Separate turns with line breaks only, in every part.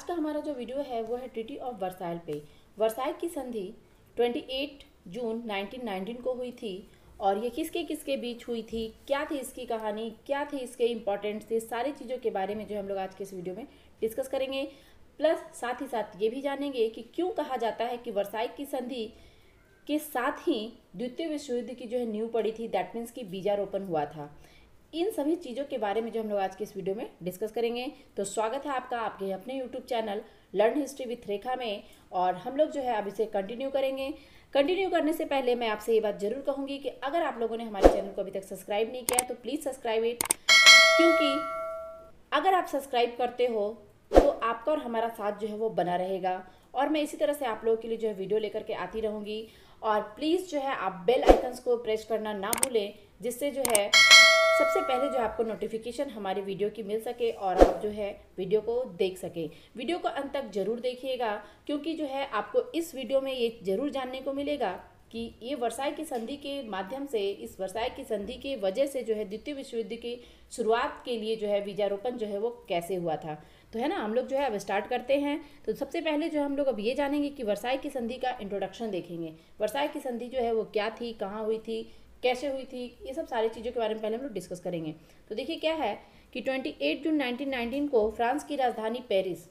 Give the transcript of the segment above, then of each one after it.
आज का हमारा जो वीडियो है वो है ट्रिटी ऑफ वर्साइल पे वर्साइल की संधि 28 जून 1919 को हुई थी और ये किसके किसके बीच हुई थी क्या थी इसकी कहानी क्या थी इसके इम्पोर्टेंट थे सारी चीज़ों के बारे में जो हम लोग आज के इस वीडियो में डिस्कस करेंगे प्लस साथ ही साथ ये भी जानेंगे कि क्यों कहा जाता है कि वर्साई की संधि के साथ ही द्वितीय विश्व युद्ध की जो है न्यू पड़ी थी दैट मीन्स कि बीजारोपण हुआ था इन सभी चीज़ों के बारे में जो हम लोग आज के इस वीडियो में डिस्कस करेंगे तो स्वागत है आपका आपके अपने YouTube channel learn history with Rekha में और हम लोग जो है अब इसे कंटिन्यू करेंगे कंटिन्यू करने से पहले मैं आपसे ये बात जरूर कहूँगी कि अगर आप लोगों ने हमारे चैनल को अभी तक सब्सक्राइब नहीं किया तो प्लीज़ सब्सक्राइब इट क्योंकि अगर आप सब्सक्राइब करते हो तो आपका और हमारा साथ जो है वो बना रहेगा और मैं इसी तरह से आप लोगों के लिए जो है वीडियो लेकर के आती रहूँगी और प्लीज़ जो है आप बेल आइकन्स को प्रेस करना ना भूलें जिससे जो है सबसे पहले जो आपको नोटिफिकेशन हमारी वीडियो की मिल सके और आप जो है वीडियो को देख सकें वीडियो को अंत तक जरूर देखिएगा क्योंकि जो है आपको इस वीडियो में ये जरूर जानने को मिलेगा कि ये वर्षाई की संधि के माध्यम से इस वर्षाई की संधि के वजह से जो है द्वितीय विश्व युद्ध की शुरुआत के लिए जो है बीजारोपण जो है वो कैसे हुआ था तो है ना हम लोग जो है अब स्टार्ट करते हैं तो सबसे पहले जो हम लोग अब ये जानेंगे कि वर्षाई की संधि का इंट्रोडक्शन देखेंगे वर्षाई की संधि जो है वो क्या थी कहाँ हुई थी कैसे हुई थी ये सब सारी चीज़ों के बारे में पहले हम लोग डिस्कस करेंगे तो देखिए क्या है कि 28 जून 1919 को फ्रांस की राजधानी पेरिस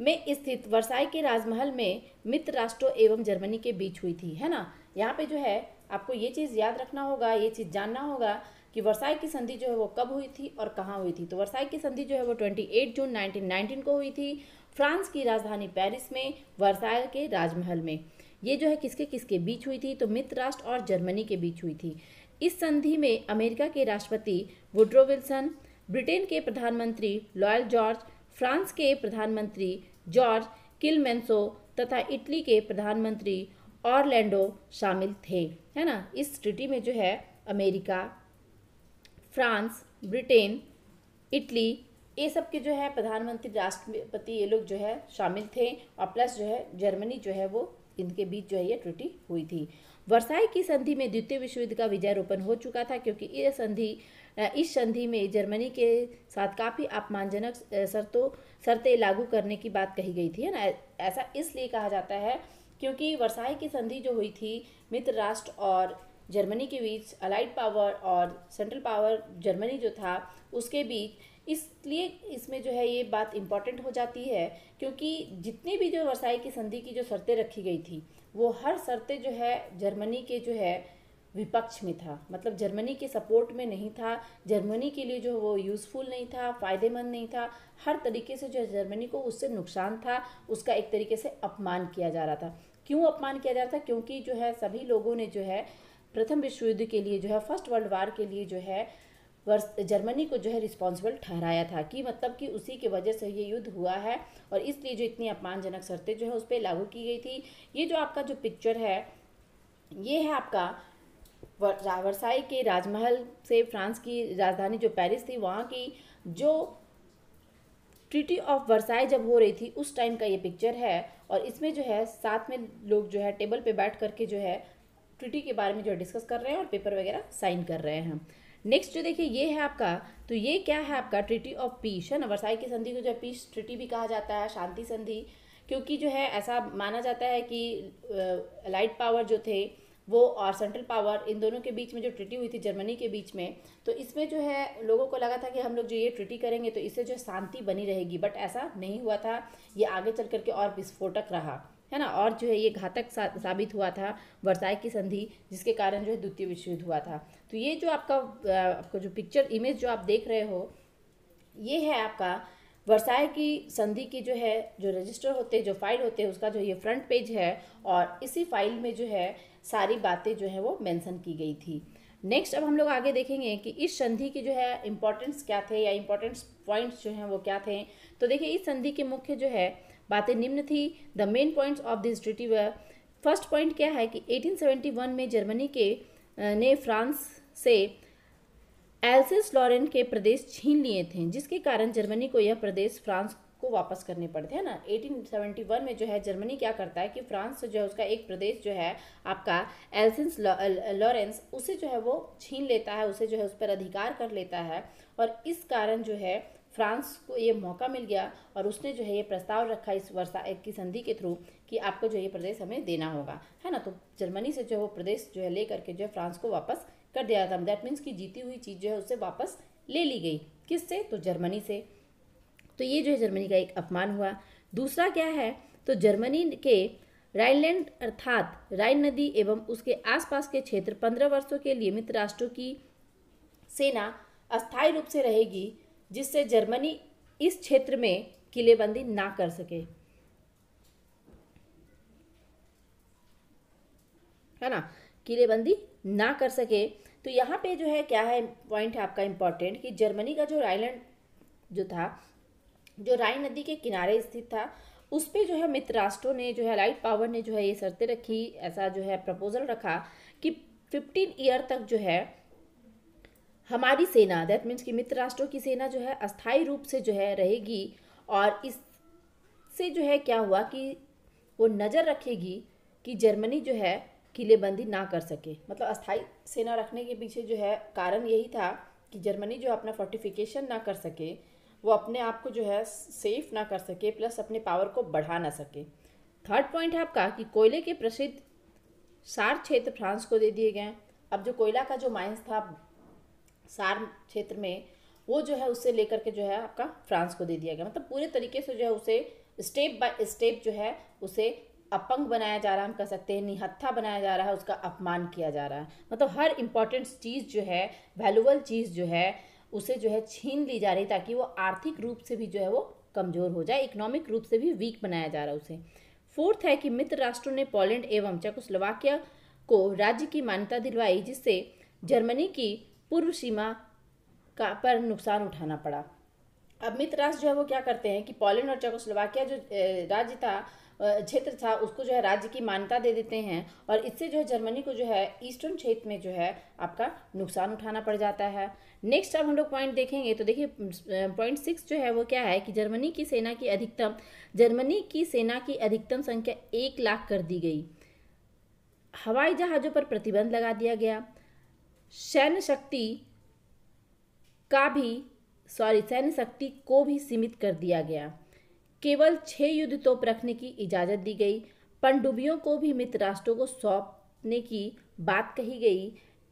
में स्थित वर्साई के राजमहल में मित्र राष्ट्रों एवं जर्मनी के बीच हुई थी है ना यहाँ पे जो है आपको ये चीज़ याद रखना होगा ये चीज़ जानना होगा कि वर्साई की संधि जो है वो कब हुई थी और कहाँ हुई थी तो वर्साई की संधि जो है वो 28 जून 1919 को हुई थी फ्रांस की राजधानी पेरिस में वर्साई के राजमहल में ये जो है किसके किसके बीच हुई थी तो मित्र राष्ट्र और जर्मनी के बीच हुई थी इस संधि में अमेरिका के राष्ट्रपति वुड्रो विल्सन ब्रिटेन के प्रधानमंत्री लॉयल जॉर्ज फ्रांस के प्रधानमंत्री जॉर्ज किलमेंसो तथा इटली के प्रधानमंत्री ऑरलैंडो शामिल थे है ना इस ट्रिटी में जो है अमेरिका फ्रांस ब्रिटेन इटली ये सब के जो है प्रधानमंत्री राष्ट्रपति ये लोग जो है शामिल थे और प्लस जो है जर्मनी जो है वो इनके बीच जो है ये त्रुटि हुई थी वर्षाई की संधि में द्वितीय विश्व युद्ध का रोपण हो चुका था क्योंकि यह संधि इस संधि में जर्मनी के साथ काफ़ी अपमानजनक शर्तों शर्तें लागू करने की बात कही गई थी है ना ऐसा इसलिए कहा जाता है क्योंकि वर्षाई की संधि जो हुई थी मित्र राष्ट्र और जर्मनी के बीच अलाइड पावर और सेंट्रल पावर जर्मनी जो था उसके बीच इसलिए इसमें जो है ये बात इम्पॉर्टेंट हो जाती है क्योंकि जितनी भी जो वर्षाई की संधि की जो शर्तें रखी गई थी वो हर शर्तें जो है जर्मनी के जो है विपक्ष में था मतलब जर्मनी के सपोर्ट में नहीं था जर्मनी के लिए जो वो यूज़फुल नहीं था फ़ायदेमंद नहीं था हर तरीके से जो जर्मनी को उससे नुकसान था उसका एक तरीके से अपमान किया जा रहा था क्यों अपमान किया जा रहा था क्योंकि जो है सभी लोगों ने जो है प्रथम विश्व युद्ध के लिए जो है फर्स्ट वर्ल्ड वार के लिए जो है वर्ष जर्मनी को जो है रिस्पॉन्सिबल ठहराया था कि मतलब कि उसी के वजह से ये युद्ध हुआ है और इसलिए जो इतनी अपमानजनक शर्तें जो है उस पर लागू की गई थी ये जो आपका जो पिक्चर है ये है आपका वर्साई के राजमहल से फ्रांस की राजधानी जो पेरिस थी वहाँ की जो ट्रिटी ऑफ वर्साई जब हो रही थी उस टाइम का ये पिक्चर है और इसमें जो है साथ में लोग जो है टेबल पे बैठ करके जो है ट्रिटी के बारे में जो डिस्कस कर रहे हैं और पेपर वगैरह साइन कर रहे हैं नेक्स्ट जो देखिए ये है आपका तो ये क्या है आपका ट्रिटी ऑफ पीस है ना वर्षाई की संधि को जो है पीस ट्रिटी भी कहा जाता है शांति संधि क्योंकि जो है ऐसा माना जाता है कि लाइट पावर जो थे वो और सेंट्रल पावर इन दोनों के बीच में जो ट्रिटी हुई थी जर्मनी के बीच में तो इसमें जो है लोगों को लगा था कि हम लोग जो ये ट्रिटी करेंगे तो इससे जो शांति बनी रहेगी बट ऐसा नहीं हुआ था ये आगे चल करके और विस्फोटक रहा है ना और जो है ये घातक साबित हुआ था वर्साय की संधि जिसके कारण जो है द्वितीय विश्व युद्ध हुआ था तो ये जो आपका आपका जो पिक्चर इमेज जो आप देख रहे हो ये है आपका वर्साय की संधि की जो है जो रजिस्टर होते जो फाइल होते हैं उसका जो ये फ्रंट पेज है और इसी फाइल में जो है सारी बातें जो है वो मेंशन की गई थी नेक्स्ट अब हम लोग आगे देखेंगे कि इस संधि की जो है इम्पोर्टेंस क्या थे या इम्पोर्टेंस पॉइंट्स जो हैं वो क्या थे तो देखिए इस संधि के मुख्य जो है बातें निम्न थी the main points of this treaty व फर्स्ट पॉइंट क्या है कि 1871 में जर्मनी के ने फ्रांस से एल्सिस लॉरेंट के प्रदेश छीन लिए थे जिसके कारण जर्मनी को यह प्रदेश फ्रांस को वापस करने पड़ते हैं ना 1871 में जो है जर्मनी क्या करता है कि फ्रांस से जो है उसका एक प्रदेश जो है आपका एल्सिस लॉरेंस उसे जो है वो छीन लेता है उसे जो है उस पर अधिकार कर लेता है और इस कारण जो है फ्रांस को ये मौका मिल गया और उसने जो है ये प्रस्ताव रखा इस वर्षा की संधि के थ्रू कि आपको जो ये प्रदेश हमें देना होगा है ना तो जर्मनी से जो है वो प्रदेश जो है ले करके जो है फ्रांस को वापस कर दिया था दैट मीन्स कि जीती हुई चीज़ जो है उससे वापस ले ली गई किससे तो जर्मनी से तो ये जो है जर्मनी का एक अपमान हुआ दूसरा क्या है तो जर्मनी के राइनलैंड अर्थात राइन नदी एवं उसके आसपास के क्षेत्र पंद्रह वर्षों के लिए मित्र राष्ट्रों की सेना अस्थायी रूप से रहेगी जिससे जर्मनी इस क्षेत्र में किलेबंदी ना कर सके है ना किलेबंदी ना कर सके तो यहाँ पे जो है क्या है पॉइंट है आपका इम्पॉर्टेंट कि जर्मनी का जो राइलैंड जो था जो राइन नदी के किनारे स्थित था उस पर जो है मित्र राष्ट्रों ने जो है लाइट पावर ने जो है ये शर्तें रखी ऐसा जो है प्रपोजल रखा कि फिफ्टीन ईयर तक जो है हमारी सेना दैट मीन्स कि मित्र राष्ट्रों की सेना जो है अस्थाई रूप से जो है रहेगी और इससे जो है क्या हुआ कि वो नज़र रखेगी कि जर्मनी जो है किलेबंदी ना कर सके मतलब अस्थाई सेना रखने के पीछे जो है कारण यही था कि जर्मनी जो अपना फोर्टिफिकेशन ना कर सके वो अपने आप को जो है सेफ ना कर सके प्लस अपने पावर को बढ़ा ना सके थर्ड पॉइंट है आपका कि कोयले के प्रसिद्ध सार क्षेत्र फ्रांस को दे दिए गए अब जो कोयला का जो माइंस था सार क्षेत्र में वो जो है उससे लेकर के जो है आपका फ्रांस को दे दिया गया मतलब पूरे तरीके से जो है उसे स्टेप बाय स्टेप जो है उसे अपंग बनाया जा रहा है हम कह सकते हैं निहत्था बनाया जा रहा है उसका अपमान किया जा रहा है मतलब हर इम्पॉर्टेंट चीज़ जो है वैल्यूबल चीज़ जो है उसे जो है छीन ली जा रही ताकि वो आर्थिक रूप से भी जो है वो कमज़ोर हो जाए इकोनॉमिक रूप से भी वीक बनाया जा रहा है उसे फोर्थ है कि मित्र राष्ट्रों ने पोलैंड एवं चेकोस्लोवाकिया को राज्य की मान्यता दिलवाई जिससे जर्मनी की पूर्व सीमा का पर नुकसान उठाना पड़ा अब मित्र राष्ट्र जो है वो क्या करते हैं कि पोलैंड और चेकोस्लोवाकिया जो राज्य था क्षेत्र था उसको जो है राज्य की मान्यता दे देते हैं और इससे जो है जर्मनी को जो है ईस्टर्न क्षेत्र में जो है आपका नुकसान उठाना पड़ जाता है नेक्स्ट अब हम लोग पॉइंट देखेंगे तो देखिए पॉइंट सिक्स जो है वो क्या है कि जर्मनी की सेना की अधिकतम जर्मनी की सेना की अधिकतम संख्या एक लाख कर दी गई हवाई जहाज़ों पर प्रतिबंध लगा दिया गया सैन्य शक्ति का भी सॉरी सैन्य शक्ति को भी सीमित कर दिया गया केवल छः युद्ध तोप रखने की इजाज़त दी गई पनडुब्बियों को भी मित्र राष्ट्रों को सौंपने की बात कही गई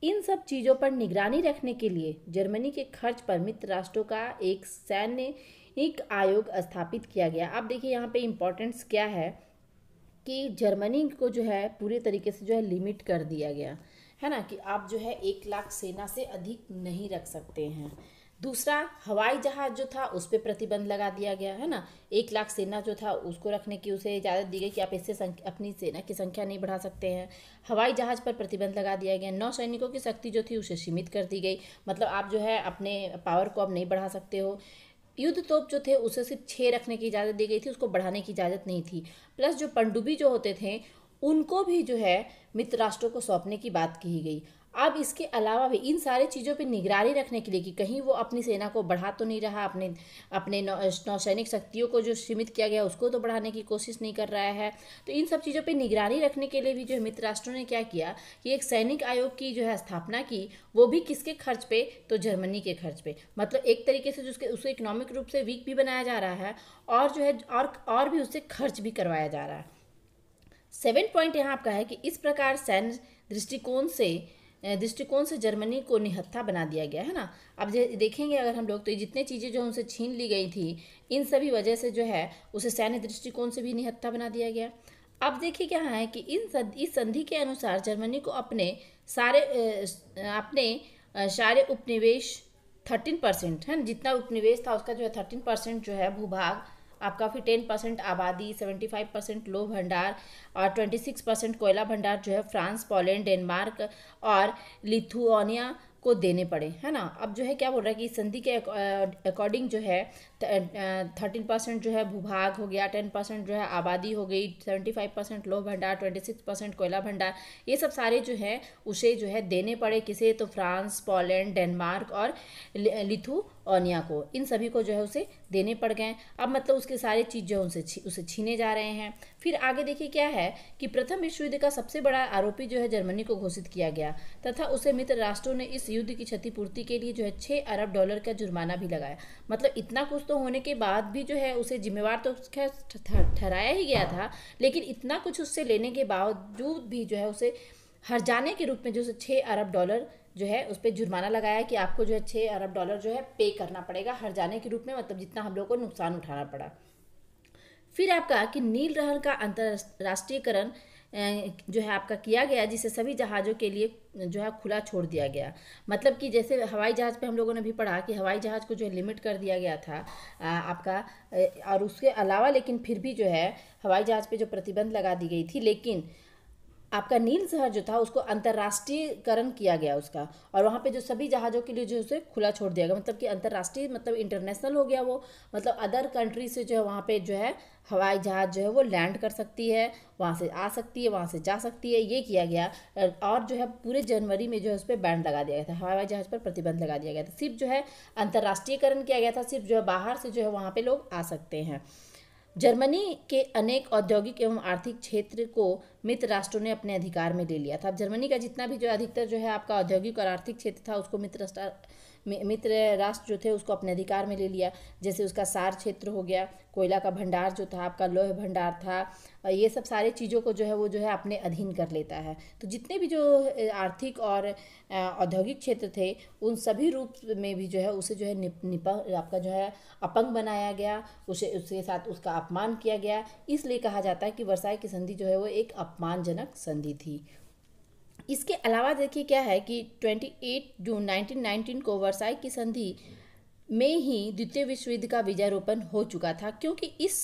इन सब चीज़ों पर निगरानी रखने के लिए जर्मनी के खर्च पर मित्र राष्ट्रों का एक सैन्य एक आयोग स्थापित किया गया अब देखिए यहाँ पे इम्पोर्टेंस क्या है कि जर्मनी को जो है पूरे तरीके से जो है लिमिट कर दिया गया है ना कि आप जो है एक लाख सेना से अधिक नहीं रख सकते हैं दूसरा हवाई जहाज़ जो था उस पर प्रतिबंध लगा दिया गया है ना एक लाख सेना जो था उसको रखने की उसे इजाज़त दी गई कि आप इससे अपनी सेना की संख्या नहीं बढ़ा सकते हैं हवाई जहाज़ पर प्रतिबंध लगा दिया गया नौ सैनिकों की शक्ति जो थी उसे सीमित कर दी गई मतलब आप जो है अपने पावर को आप नहीं बढ़ा सकते हो युद्ध तोप जो थे उसे सिर्फ छः रखने की इजाज़त दी गई थी उसको बढ़ाने की इजाज़त नहीं थी प्लस जो पनडुब्बी जो होते थे उनको भी जो है मित्र राष्ट्रों को सौंपने की बात कही गई अब इसके अलावा भी इन सारे चीज़ों पर निगरानी रखने के लिए कि कहीं वो अपनी सेना को बढ़ा तो नहीं रहा अपने अपने नौसैनिक शक्तियों को जो सीमित किया गया उसको तो बढ़ाने की कोशिश नहीं कर रहा है तो इन सब चीज़ों पर निगरानी रखने के लिए भी जो है मित्र राष्ट्रों ने क्या किया कि एक सैनिक आयोग की जो है स्थापना की वो भी किसके खर्च पे तो जर्मनी के खर्च पे मतलब एक तरीके से जिसके उसको इकोनॉमिक रूप से वीक भी बनाया जा रहा है और जो है और, और भी उससे खर्च भी करवाया जा रहा है सेवन पॉइंट यहाँ आपका है कि इस प्रकार सैन्य दृष्टिकोण से दृष्टिकोण से जर्मनी को निहत्था बना दिया गया है ना अब देखेंगे अगर हम लोग तो जितने चीज़ें जो उनसे छीन ली गई थी इन सभी वजह से जो है उसे सैन्य दृष्टिकोण से भी निहत्था बना दिया गया अब देखिए क्या है कि इन इस संधि के अनुसार जर्मनी को अपने सारे अपने सारे उपनिवेश थर्टीन परसेंट है ना जितना उपनिवेश था उसका जो है थर्टीन परसेंट जो है भूभाग आपका फिर टेन परसेंट आबादी सेवेंटी फाइव परसेंट लो भंडार और ट्वेंटी सिक्स परसेंट कोयला भंडार जो है फ्रांस पोलैंड डेनमार्क और लिथुआनिया को देने पड़े है ना अब जो है क्या बोल रहा है कि संधि के अकॉर्डिंग जो है थर्टीन परसेंट जो है भूभाग हो गया टेन परसेंट जो है आबादी हो गई सेवेंटी फाइव परसेंट लोह भंडार ट्वेंटी सिक्स परसेंट कोयला भंडार ये सब सारे जो है उसे जो है देने पड़े किसे तो फ्रांस पोलैंड डेनमार्क और लिथुआनिया को इन सभी को जो है उसे देने पड़ गए अब मतलब उसके सारे चीज़ जो है उनसे छी, उसे छीने जा रहे हैं फिर आगे देखिए क्या है कि प्रथम विश्व युद्ध का सबसे बड़ा आरोपी जो है जर्मनी को घोषित किया गया तथा उसे मित्र राष्ट्रों ने इस युद्ध की क्षतिपूर्ति के लिए जो है छः अरब डॉलर का जुर्माना भी लगाया मतलब इतना कुछ तो तो होने के बाद भी जो है उसे जिम्मेवार तो खैर ठहराया ही गया था लेकिन इतना कुछ उससे लेने के बावजूद भी जो है उसे हर जाने के रूप में जो छः अरब डॉलर जो है उस पर जुर्माना लगाया कि आपको जो है छः अरब डॉलर जो है पे करना पड़ेगा हर जाने के रूप में मतलब जितना हम लोग को नुकसान उठाना पड़ा फिर आपका कि नील रहन का अंतर्राष्ट्रीयकरण जो है आपका किया गया जिसे सभी जहाज़ों के लिए जो है खुला छोड़ दिया गया मतलब कि जैसे हवाई जहाज़ पे हम लोगों ने भी पढ़ा कि हवाई जहाज़ को जो है लिमिट कर दिया गया था आपका और उसके अलावा लेकिन फिर भी जो है हवाई जहाज़ पे जो प्रतिबंध लगा दी गई थी लेकिन आपका नील शहर जो था उसको अंतर्राष्ट्रीयकरण किया गया उसका और वहाँ पे जो सभी जहाज़ों के लिए जो उसे खुला छोड़ दिया गया मतलब कि अंतर्राष्ट्रीय मतलब इंटरनेशनल हो गया वो मतलब अदर कंट्री से जो है वहाँ पे जो है हवाई जहाज़ जो है वो लैंड कर सकती है वहाँ से आ सकती है वहाँ से जा सकती है ये किया गया और जो है पूरे जनवरी में जो है उस पर बैन लगा दिया गया था हवाई जहाज़ पर प्रतिबंध लगा दिया गया था सिर्फ जो है अंतर्राष्ट्रीयकरण किया गया था सिर्फ जो है बाहर से जो है वहाँ पर लोग आ सकते हैं जर्मनी के अनेक औद्योगिक एवं आर्थिक क्षेत्र को मित्र राष्ट्रों ने अपने अधिकार में ले लिया था अब जर्मनी का जितना भी जो अधिकतर जो है आपका औद्योगिक और आर्थिक क्षेत्र था उसको मित्र मित्र राष्ट्र जो थे उसको अपने अधिकार में ले लिया जैसे उसका सार क्षेत्र हो गया कोयला का भंडार जो था आपका लोह भंडार था ये सब सारे चीज़ों को जो है वो जो है अपने अधीन कर लेता है तो जितने भी जो आर्थिक और औद्योगिक क्षेत्र थे उन सभी रूप में भी जो है उसे जो है निप, आपका जो है अपंग बनाया गया उसे उसके साथ उसका अपमान किया गया इसलिए कहा जाता है कि वर्षाई की संधि जो है वो एक अपमानजनक संधि थी इसके अलावा देखिए क्या है कि 28 जून 1919 को वर्साई की संधि में ही द्वितीय विश्व युद्ध का विजयारोपण हो चुका था क्योंकि इस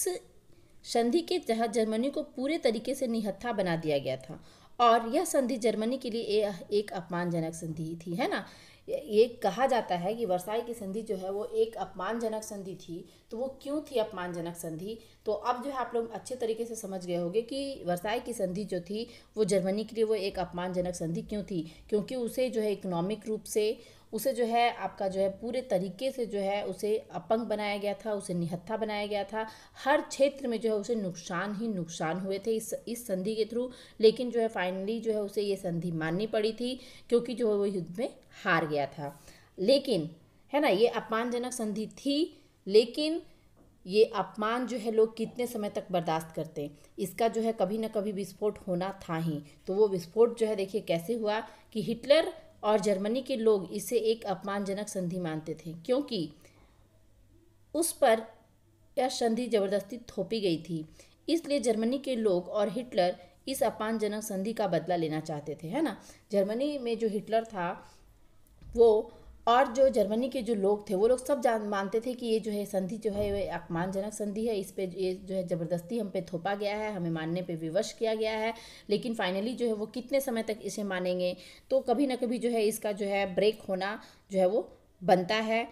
संधि के तहत जर्मनी को पूरे तरीके से निहत्था बना दिया गया था और यह संधि जर्मनी के लिए एक अपमानजनक संधि थी है ना ये कहा जाता है कि वर्साई की संधि जो है वो एक अपमानजनक संधि थी तो वो क्यों थी अपमानजनक संधि तो अब जो है आप लोग अच्छे तरीके से समझ गए होंगे कि वर्साई की संधि जो थी वो जर्मनी के लिए वो एक अपमानजनक संधि क्यों थी क्योंकि उसे जो है इकोनॉमिक रूप से उसे जो है आपका जो है पूरे तरीके से जो है उसे अपंग बनाया गया था उसे निहत्था बनाया गया था हर क्षेत्र में जो है उसे नुकसान ही नुकसान हुए थे इस इस संधि के थ्रू लेकिन जो है फाइनली जो है उसे ये संधि माननी पड़ी थी क्योंकि जो है वो युद्ध में हार गया था लेकिन है ना ये अपमानजनक संधि थी लेकिन ये अपमान जो है लोग कितने समय तक बर्दाश्त करते हैं इसका जो है कभी ना कभी विस्फोट होना था ही तो वो विस्फोट जो है देखिए कैसे हुआ कि हिटलर और जर्मनी के लोग इसे एक अपमानजनक संधि मानते थे क्योंकि उस पर यह संधि जबरदस्ती थोपी गई थी इसलिए जर्मनी के लोग और हिटलर इस अपमानजनक संधि का बदला लेना चाहते थे है ना जर्मनी में जो हिटलर था वो और जो जर्मनी के जो लोग थे वो लोग सब जान मानते थे कि ये जो है संधि जो है ये अपमानजनक संधि है इस पे ये जो है ज़बरदस्ती हम पे थोपा गया है हमें मानने पे विवश किया गया है लेकिन फाइनली जो है वो कितने समय तक इसे मानेंगे तो कभी ना कभी जो है इसका जो है ब्रेक होना जो है वो बनता है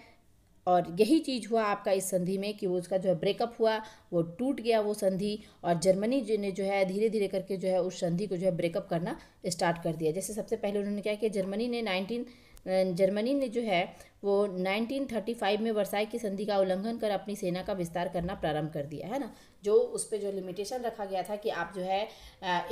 और यही चीज़ हुआ आपका इस संधि में कि वो उसका जो है ब्रेकअप हुआ वो टूट गया वो संधि और जर्मनी जो ने जो है धीरे धीरे करके जो है उस संधि को जो है ब्रेकअप करना स्टार्ट कर दिया जैसे सबसे पहले उन्होंने क्या किया जर्मनी ने नाइनटीन जर्मनी ने जो है वो 1935 में वर्साई की संधि का उल्लंघन कर अपनी सेना का विस्तार करना प्रारंभ कर दिया है ना जो उस पर जो लिमिटेशन रखा गया था कि आप जो है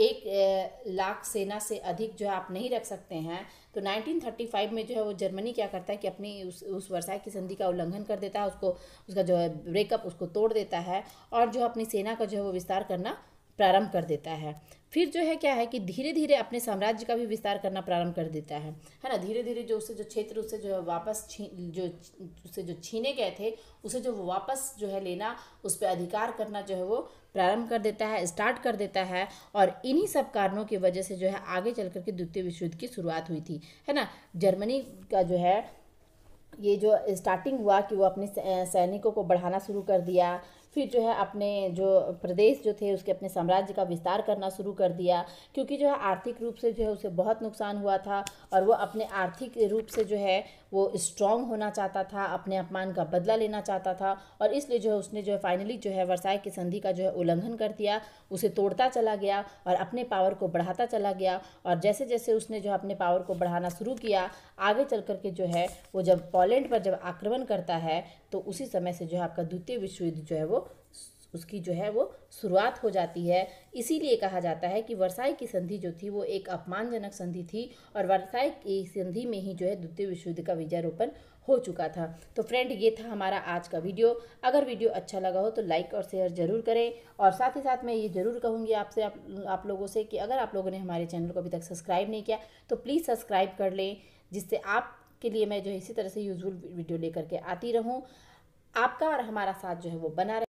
एक लाख सेना से अधिक जो है आप नहीं रख सकते हैं तो 1935 में जो है वो जर्मनी क्या करता है कि अपनी उस उस वर्षा की संधि का उल्लंघन कर देता है उसको उसका जो है ब्रेकअप उसको तोड़ देता है और जो अपनी सेना का जो है वो विस्तार करना प्रारंभ कर देता है फिर जो है क्या है कि धीरे धीरे अपने साम्राज्य का भी विस्तार करना प्रारंभ कर देता है है ना धीरे धीरे जो उससे जो क्षेत्र उससे जो है वापस छीन जो उससे जो छीने गए थे उसे जो वापस जो है लेना उस पर अधिकार करना जो है वो प्रारंभ कर देता है स्टार्ट कर देता है और इन्हीं सब कारणों की वजह से जो है आगे चल करके द्वितीय विश्व युद्ध की शुरुआत हुई थी है ना जर्मनी का जो है ये जो स्टार्टिंग हुआ कि वो अपने सैनिकों को बढ़ाना शुरू कर दिया फिर जो है अपने जो प्रदेश जो थे उसके अपने साम्राज्य का विस्तार करना शुरू कर दिया क्योंकि जो है आर्थिक रूप से जो है उसे बहुत नुकसान हुआ था और वो अपने आर्थिक रूप से जो है वो स्ट्रांग होना चाहता था अपने अपमान का बदला लेना चाहता था और इसलिए जो है उसने जो है फाइनली जो है वर्षाय की संधि का जो है उल्लंघन कर दिया उसे तोड़ता चला गया और अपने पावर को बढ़ाता चला गया और जैसे जैसे उसने जो अपने पावर को बढ़ाना शुरू किया आगे चल करके जो है वो जब पोलैंड पर जब आक्रमण करता है तो उसी समय से जो है आपका द्वितीय विश्व युद्ध जो है वो उसकी जो है वो शुरुआत हो जाती है इसीलिए कहा जाता है कि वर्साई की संधि जो थी वो एक अपमानजनक संधि थी और वर्साई की संधि में ही जो है द्वितीय विश्व युद्ध का विजयारोपण हो चुका था तो फ्रेंड ये था हमारा आज का वीडियो अगर वीडियो अच्छा लगा हो तो लाइक और शेयर ज़रूर करें और साथ ही साथ मैं ये ज़रूर कहूँगी आपसे आप, आप लोगों से कि अगर आप लोगों ने हमारे चैनल को अभी तक सब्सक्राइब नहीं किया तो प्लीज़ सब्सक्राइब कर लें जिससे आपके लिए मैं जो है इसी तरह से यूजफुल वीडियो लेकर के आती रहूँ आपका और हमारा साथ जो है वो बना रहे